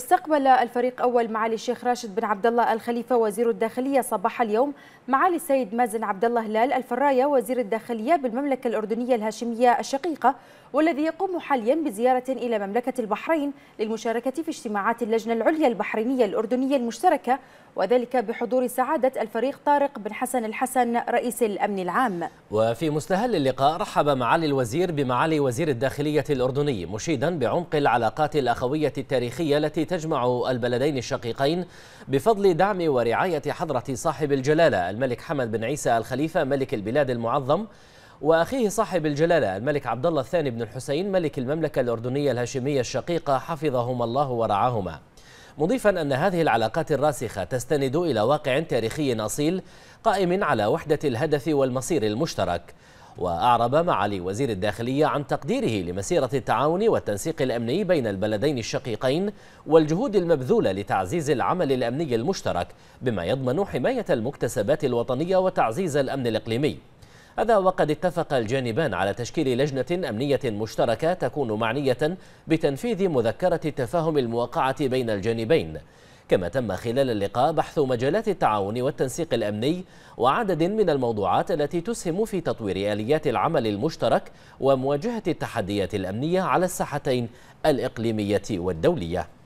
استقبل الفريق أول معالي الشيخ راشد بن عبد الله الخليفة وزير الداخلية صباح اليوم معالي السيد مازن عبد الله هلال الفراية وزير الداخلية بالمملكة الأردنية الهاشمية الشقيقة والذي يقوم حاليا بزيارة إلى مملكة البحرين للمشاركة في اجتماعات اللجنة العليا البحرينية الأردنية المشتركة وذلك بحضور سعادة الفريق طارق بن حسن الحسن رئيس الأمن العام وفي مستهل اللقاء رحب معالي الوزير بمعالي وزير الداخلية الأردني مشيدا بعمق العلاقات الأخوية التاريخية التي تجمع البلدين الشقيقين بفضل دعم ورعاية حضرة صاحب الجلالة الملك حمد بن عيسى الخليفة ملك البلاد المعظم وأخيه صاحب الجلالة الملك عبد الله الثاني بن الحسين ملك المملكة الأردنية الهاشمية الشقيقة حفظهما الله ورعاهما مضيفا أن هذه العلاقات الراسخة تستند إلى واقع تاريخي أصيل قائم على وحدة الهدف والمصير المشترك وأعرب معالي وزير الداخلية عن تقديره لمسيرة التعاون والتنسيق الأمني بين البلدين الشقيقين والجهود المبذولة لتعزيز العمل الأمني المشترك بما يضمن حماية المكتسبات الوطنية وتعزيز الأمن الإقليمي هذا وقد اتفق الجانبان على تشكيل لجنة أمنية مشتركة تكون معنية بتنفيذ مذكرة التفاهم الموقعة بين الجانبين كما تم خلال اللقاء بحث مجالات التعاون والتنسيق الأمني وعدد من الموضوعات التي تسهم في تطوير آليات العمل المشترك ومواجهة التحديات الأمنية على الساحتين الإقليمية والدولية